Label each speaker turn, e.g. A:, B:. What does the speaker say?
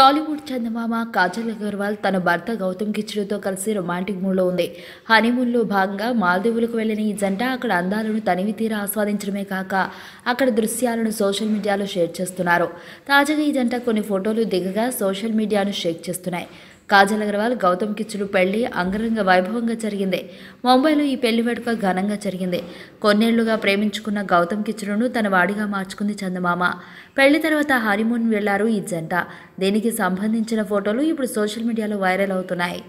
A: టాలీవుడ్ చందమామ కాజల్ అగర్వాల్ తన భర్త గౌతమ్ కిచ్డితో కలిసి రొమాంటిక్ మూడ్లో ఉంది హనీమూన్లో భాగంగా మాల్దీవులకు వెళ్ళిన ఈ జంట అక్కడ అందాలను తనివి తీర ఆస్వాదించడమే కాక అక్కడ దృశ్యాలను సోషల్ మీడియాలో షేర్ చేస్తున్నారు తాజాగా ఈ జంట కొన్ని ఫోటోలు దిగగా సోషల్ మీడియాను షేక్ చేస్తున్నాయి కాజల్ అగర్వాల్ గౌతమ్ కిచ్చులు పెళ్లి అంగరంగ వైభవంగా జరిగింది ముంబైలో ఈ పెళ్లి వేడుక ఘనంగా జరిగింది కొన్నేళ్లుగా ప్రేమించుకున్న గౌతమ్ కిచ్చులను తన వాడిగా మార్చుకుంది చందమామ పెళ్లి తర్వాత హనీమూన్ వెళ్లారు ఈ జంట దీనికి సంబంధించిన ఫోటోలు ఇప్పుడు సోషల్ మీడియాలో వైరల్ అవుతున్నాయి